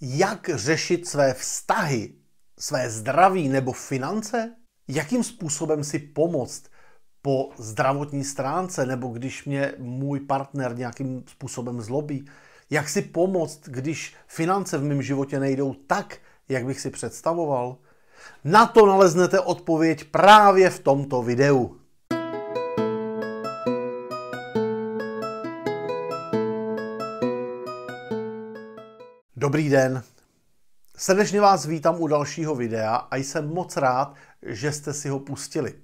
jak řešit své vztahy, své zdraví nebo finance? Jakým způsobem si pomoct po zdravotní stránce nebo když mě můj partner nějakým způsobem zlobí? Jak si pomoct, když finance v mém životě nejdou tak, jak bych si představoval? Na to naleznete odpověď právě v tomto videu. Dobrý den. Srdečně vás vítám u dalšího videa a jsem moc rád, že jste si ho pustili.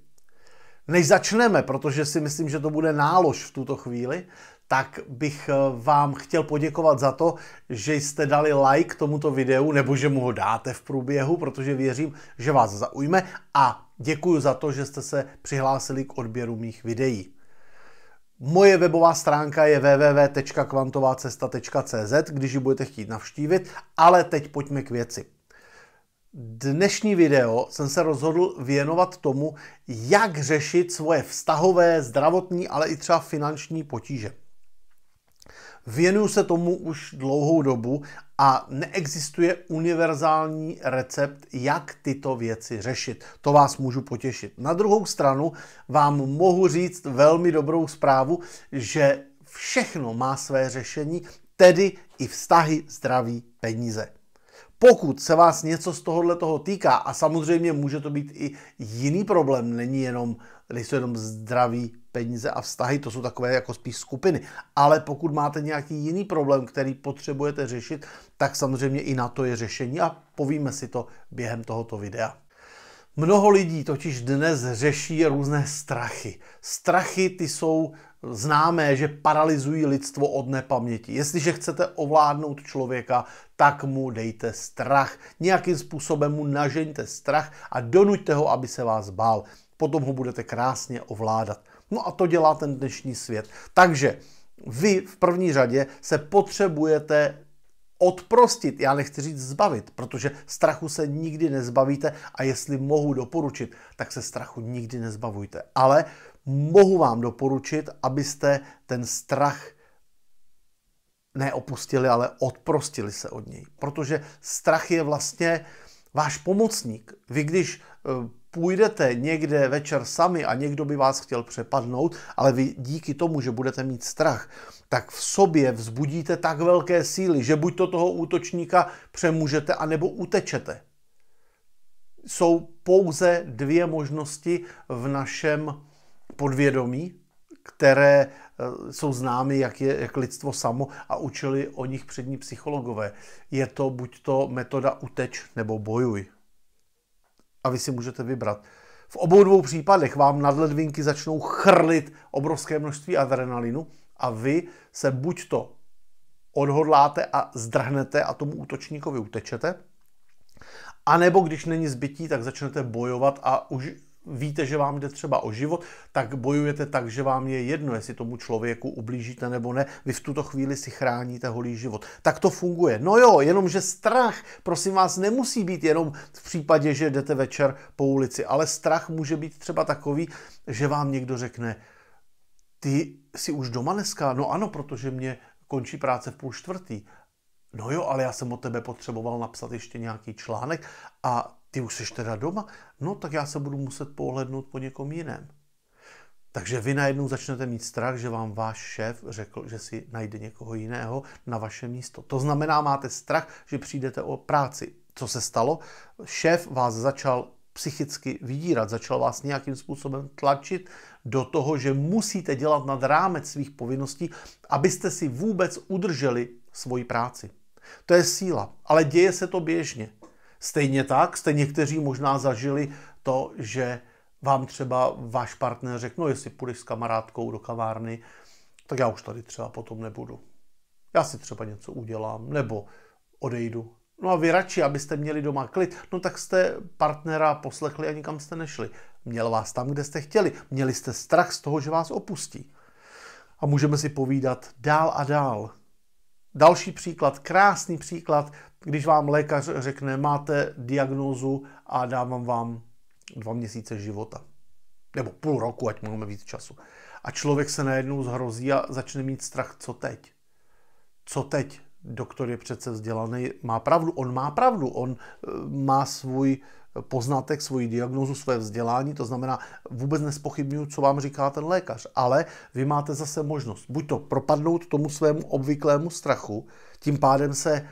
Než začneme, protože si myslím, že to bude nálož v tuto chvíli, tak bych eh, vám chtěl poděkovat za to, že jste dali like tomuto videu, nebo že mu ho dáte v průběhu, protože věřím, že vás zaujme a děkuji za to, že jste se přihlásili k odběru mých videí. Moje webová stránka je www.kvantovacesta.cz, když ji budete chtít navštívit, ale teď pojďme k věci. Dnešní video jsem se rozhodl věnovat tomu, jak řešit svoje vztahové, zdravotní, ale i třeba finanční potíže. Věnuju se tomu už dlouhou dobu a neexistuje univerzální recept, jak tyto věci řešit. To vás můžu potěšit. Na druhou stranu vám mohu říct velmi dobrou zprávu, že všechno má své řešení, tedy i vztahy, zdraví, peníze. Pokud se vás něco z tohohle toho týká, a samozřejmě může to být i jiný problém, není jenom, nejsou jenom zdraví, peníze a vztahy, to jsou takové jako spíš skupiny. Ale pokud máte nějaký jiný problém, který potřebujete řešit, tak samozřejmě i na to je řešení a povíme si to během tohoto videa. Mnoho lidí totiž dnes řeší různé strachy. Strachy ty jsou známé, že paralizují lidstvo od nepaměti. Jestliže chcete ovládnout člověka, tak mu dejte strach. Nějakým způsobem mu nažeňte strach a donuďte ho, aby se vás bál. Potom ho budete krásně ovládat. No a to dělá ten dnešní svět. Takže vy v první řadě se potřebujete odprostit, já nechci říct zbavit, protože strachu se nikdy nezbavíte a jestli mohu doporučit, tak se strachu nikdy nezbavujte. Ale mohu vám doporučit, abyste ten strach neopustili, ale odprostili se od něj. Protože strach je vlastně váš pomocník. Vy když eh, půjdete někde večer sami a někdo by vás chtěl přepadnout, ale vy díky tomu, že budete mít strach, tak v sobě vzbudíte tak velké síly, že buď to toho útočníka přemůžete, anebo utečete. Jsou pouze dvě možnosti v našem podvědomí, které eh, jsou známy, jak, je, jak lidstvo samo a učili o nich přední psychologové. Je to buď to metoda uteč nebo bojuj a vy si můžete vybrat. V obou dvou případech vám nadledvinky začnou chrlit obrovské množství adrenalinu a vy se buď to odhodláte a zdrhnete a tomu útočníkovi utečete, a nebo když není zbytí, tak začnete bojovat a už víte, že vám jde třeba o život, tak bojujete tak, že vám je jedno, jestli tomu člověku ublížíte nebo ne. Vy v tuto chvíli si chráníte holý život. Tak to funguje. No jo, jenomže strach, prosím vás, nemusí být jenom v případě, že jdete večer po ulici, ale strach může být třeba takový, že vám někdo řekne, ty si už doma dneska? No ano, protože mě končí práce v půl čtvrtý. No jo, ale já jsem od tebe potřeboval napsat ještě nějaký článek a ty už jsi teda doma, no tak já se budu muset pohlednout po někom jiném. Takže vy najednou začnete mít strach, že vám váš šéf řekl, že si najde někoho jiného na vaše místo. To znamená, máte strach, že přijdete o práci. Co se stalo? Šéf vás začal psychicky vydírat, začal vás nějakým způsobem tlačit do toho, že musíte dělat nad rámec svých povinností, abyste si vůbec udrželi svoji práci. To je síla, ale děje se to běžně. Stejně tak jste někteří možná zažili to, že vám třeba váš partner řekl, no jestli půjdeš s kamarádkou do kavárny, tak já už tady třeba potom nebudu. Já si třeba něco udělám, nebo odejdu. No a vy radši, abyste měli doma klid, no tak jste partnera poslechli a nikam jste nešli. Měl vás tam, kde jste chtěli. Měli jste strach z toho, že vás opustí. A můžeme si povídat dál a dál. Další příklad, krásný příklad když vám lékař řekne, máte diagnózu a dávám vám dva měsíce života. Nebo půl roku, ať máme víc času. A člověk se najednou zhrozí a začne mít strach, co teď? Co teď? Doktor je přece vzdělaný, má pravdu, on má pravdu, on e, má svůj poznatek, svoji diagnozu, své vzdělání, to znamená vůbec nespochybnuju, co vám říká ten lékař, ale vy máte zase možnost buď to propadnout tomu svému obvyklému strachu, tím pádem se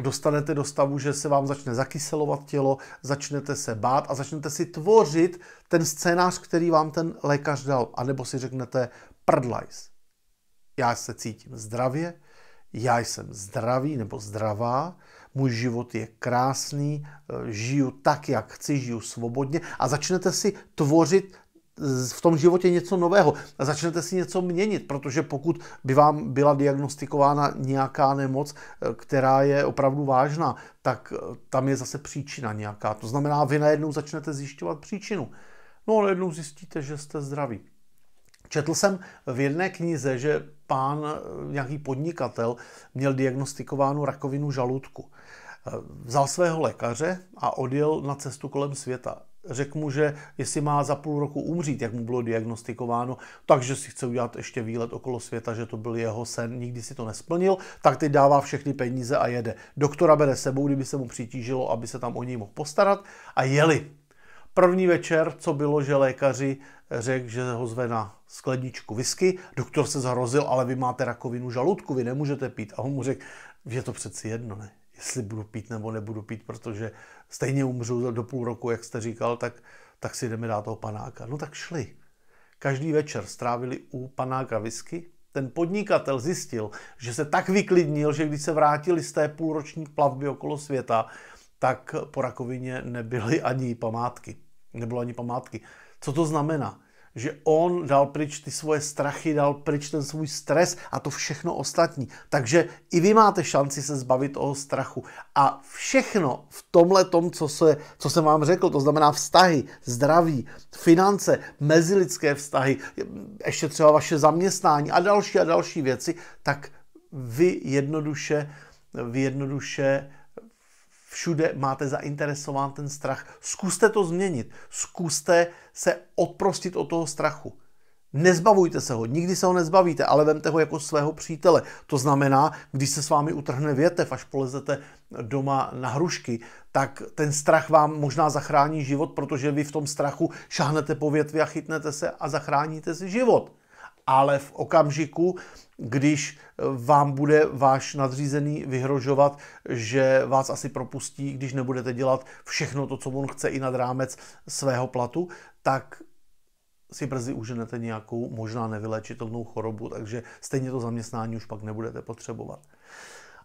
dostanete do stavu, že se vám začne zakyselovat tělo, začnete se bát a začnete si tvořit ten scénář, který vám ten lékař dal. A nebo si řeknete prdlajs. Já se cítím zdravě, já jsem zdravý nebo zdravá, můj život je krásný, eh, žiju tak, jak chci, žiju svobodně a začnete si tvořit v tom životě něco nového a začnete si něco měnit, protože pokud by vám byla diagnostikována nějaká nemoc, eh, která je opravdu vážná, tak eh, tam je zase příčina nějaká. To znamená, vy najednou začnete zjišťovat příčinu. No ale jednou zjistíte, že jste zdraví. Četl jsem v jedné knize, že pán, eh, nějaký podnikatel, měl diagnostikovánu rakovinu žaludku. Vzal svého lékaře a odjel na cestu kolem světa řekl mu, že jestli má za půl roku umřít, jak mu bylo diagnostikováno, takže si chce udělat ještě výlet okolo světa, že to byl jeho sen, nikdy si to nesplnil, tak teď dává všechny peníze a jede. Doktora bere sebou, kdyby se mu přitížilo, aby se tam o něj mohl postarat a jeli. První večer, co bylo, že lékaři eh, řekl, že ho zve na skledničku whisky, doktor se zhrozil, ale vy máte rakovinu žaludku, vy nemůžete pít. A on mu řekl, že to přeci jedno, ne? jestli budu pít nebo nebudu pít, protože stejně umřu do půl roku, jak jste říkal, tak, tak si jdeme dát toho panáka. No tak šli. Každý večer strávili u panáka whisky. Ten podnikatel zjistil, že se tak vyklidnil, že když se vrátili z té půlroční plavby okolo světa, tak po rakovině nebyly ani památky. Nebylo ani památky. Co to znamená? že on dal pryč ty svoje strachy, dal pryč ten svůj stres a to všechno ostatní. Takže i vy máte šanci se zbavit toho strachu. A všechno v tomhle tom, co, se, co jsem vám řekl, to znamená vztahy, zdraví, finance, mezilidské vztahy, ještě třeba vaše zaměstnání a další a další věci, tak vy jednoduše, vy jednoduše všude máte zainteresován ten strach. Zkuste to změnit. Zkuste se odprostit od toho strachu. Nezbavujte se ho, nikdy se ho nezbavíte, ale vemte ho jako svého přítele. To znamená, když se s vámi utrhne větev, až polezete doma na hrušky, tak ten strach vám možná zachrání život, protože vy v tom strachu šáhnete po větvi a chytnete se a zachráníte si život ale v okamžiku, když eh, vám bude váš nadřízený vyhrožovat, že vás asi propustí, když nebudete dělat všechno to, co on chce i nad rámec svého platu, tak si brzy uženete nějakou možná nevylečitelnou chorobu, takže stejně to zaměstnání už pak nebudete potřebovat.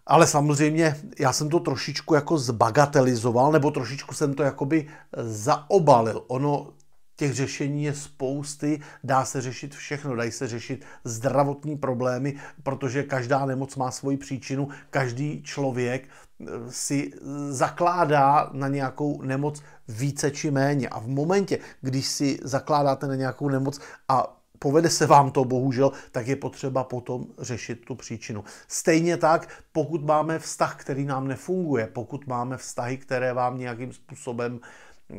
Ale samozřejmě já jsem to trošičku jako zbagatelizoval, nebo trošičku jsem to jakoby zaobalil. Ono Těch řešení je spousty, dá se řešit všechno, dají se řešit zdravotní problémy, protože každá nemoc má svoji příčinu, každý člověk eh, si eh, zakládá na nějakou nemoc více či méně. A v momentě, když si zakládáte na nějakou nemoc a povede se vám to bohužel, tak je potřeba potom řešit tu příčinu. Stejně tak, pokud máme vztah, který nám nefunguje, pokud máme vztahy, které vám nějakým způsobem uh, Eh,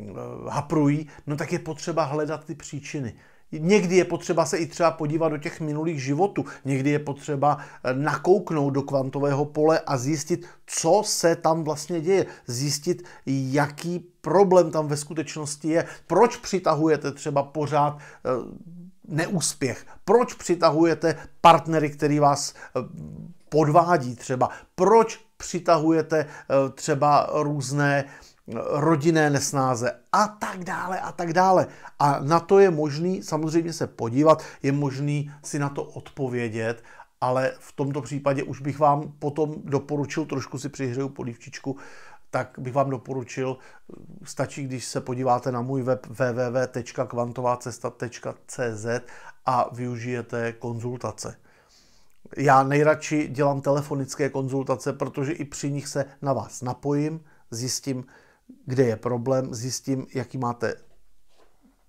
haprují, no tak je potřeba hledat ty příčiny. Někdy je potřeba se i třeba podívat do těch minulých životů, někdy je potřeba eh, nakouknout do kvantového pole a zjistit, co se tam vlastně děje, zjistit, jaký problém tam ve skutečnosti je, proč přitahujete třeba pořád eh, neúspěch, proč přitahujete partnery, který vás podvádí třeba, proč přitahujete třeba různé rodinné nesnáze a tak dále a tak dále. A na to je možný samozřejmě se podívat, je možný si na to odpovědět, ale v tomto případě už bych vám potom doporučil, trošku si přihřeju polívčičku, tak bych vám doporučil, stačí, když se podíváte na můj web www.kvantovacesta.cz a využijete konzultace. Já nejradši dělám telefonické konzultace, protože i při nich se na vás napojím, zjistím, kde je problém, zjistím, jaký máte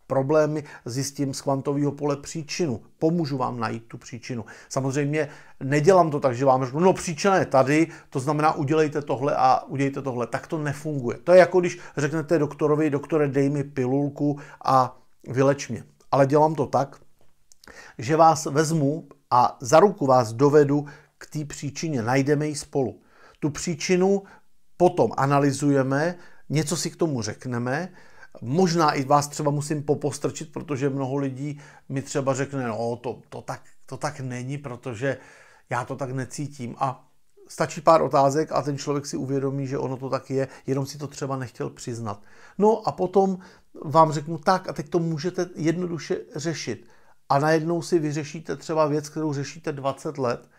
problémy, zjistím z kvantového pole příčinu. Pomůžu vám najít tu příčinu. Samozřejmě nedělám to tak, že vám řeknu, no příčina je tady, to znamená udělejte tohle a udělejte tohle. Tak to nefunguje. To je jako když řeknete doktorovi, doktore, dej mi pilulku a vyleč mě. Ale dělám to tak, že vás vezmu a za ruku vás dovedu k té příčině. Najdeme ji spolu. Tu příčinu potom analyzujeme, něco si k tomu řekneme, Možná i vás třeba musím popostrčit, protože mnoho lidí mi třeba řekne, no to, to, tak, to tak není, protože já to tak necítím. A stačí pár otázek a ten člověk si uvědomí, že ono to tak je, jenom si to třeba nechtěl přiznat. No a potom vám řeknu tak a teď to můžete jednoduše řešit. A najednou si vyřešíte třeba věc, kterou řešíte 20 let,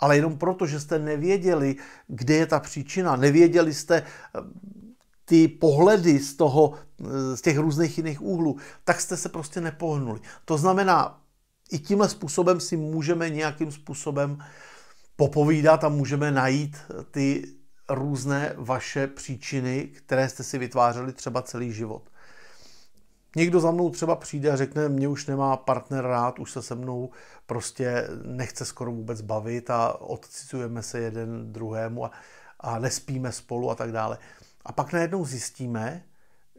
ale jenom proto, že jste nevěděli, kde je ta příčina, nevěděli jste, ty pohledy z toho, z těch různých jiných úhlů, tak jste se prostě nepohnuli. To znamená, i tímhle způsobem si můžeme nějakým způsobem popovídat a můžeme najít ty různé vaše příčiny, které jste si vytvářeli třeba celý život. Někdo za mnou třeba přijde a řekne, mě už nemá partner rád, už se se mnou prostě nechce skoro vůbec bavit a odcizujeme se jeden druhému a, a nespíme spolu a tak dále. A pak najednou zjistíme,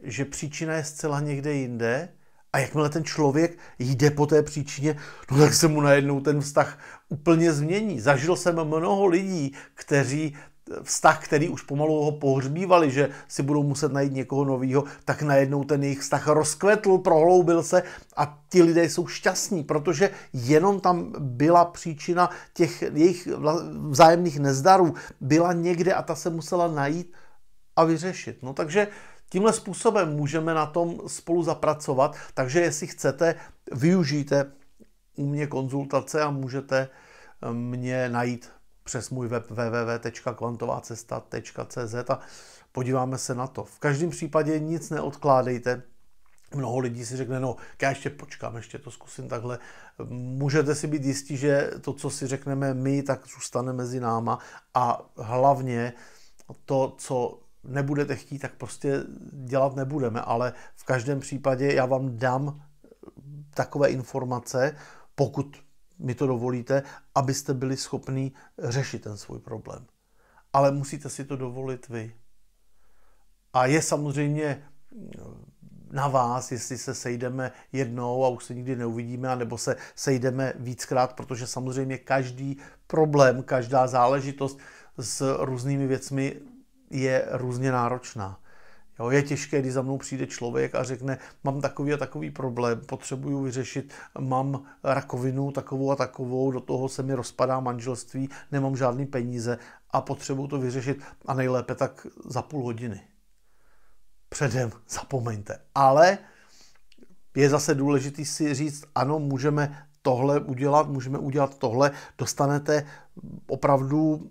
že příčina je zcela někde jinde a jakmile ten člověk jde po té příčině, no tak se mu najednou ten vztah úplně změní. Zažil jsem mnoho lidí, kteří eh, vztah, který už pomalu ho pohřbívali, že si budou muset najít někoho nového, tak najednou ten jejich vztah rozkvetl, prohloubil se a ti lidé jsou šťastní, protože jenom tam byla příčina těch jejich vzájemných nezdarů, byla někde a ta se musela najít a vyřešit. No takže tímhle způsobem můžeme na tom spolu zapracovat, takže jestli chcete, využijte u mě konzultace a můžete eh, mě najít přes můj web www.kvantovacesta.cz a podíváme se na to. V každém případě nic neodkládejte, Mnoho lidí si řekne, no, já ještě počkám, ještě to zkusím takhle. Můžete si být jistí, že to, co si řekneme my, tak zůstane mezi náma a hlavně to, co nebudete chtít, tak prostě dělat nebudeme, ale v každém případě já vám dám takové informace, pokud mi to dovolíte, abyste byli schopni řešit ten svůj problém. Ale musíte si to dovolit vy. A je samozřejmě na vás, jestli se sejdeme jednou a už se nikdy neuvidíme, anebo se sejdeme víckrát, protože samozřejmě každý problém, každá záležitost s různými věcmi je různě náročná. Jo, je těžké, když za mnou přijde člověk a řekne, mám takový a takový problém, potřebuju vyřešit, mám rakovinu takovou a takovou, do toho se mi rozpadá manželství, nemám žádný peníze a potřebuju to vyřešit a nejlépe tak za půl hodiny. Předem zapomeňte. Ale je zase důležité si říct, ano, můžeme tohle udělat, můžeme udělat tohle, dostanete opravdu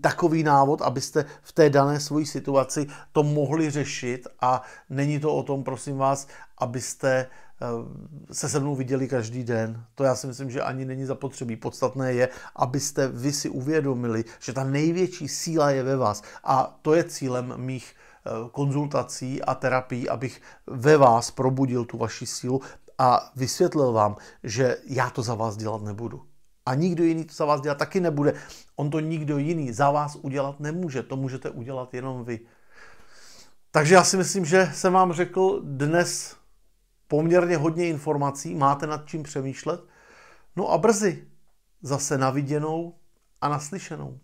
takový návod, abyste v té dané svoji situaci to mohli řešit a není to o tom, prosím vás, abyste eh, se se mnou viděli každý den. To já si myslím, že ani není zapotřebí. Podstatné je, abyste vy si uvědomili, že ta největší síla je ve vás. A to je cílem mých eh, konzultací a terapií, abych ve vás probudil tu vaši sílu a vysvětlil vám, že já to za vás dělat nebudu. A nikdo jiný to za vás dělat taky nebude. On to nikdo jiný za vás udělat nemůže. To můžete udělat jenom vy. Takže já si myslím, že jsem vám řekl dnes poměrně hodně informací. Máte nad čím přemýšlet. No a brzy zase naviděnou a naslyšenou.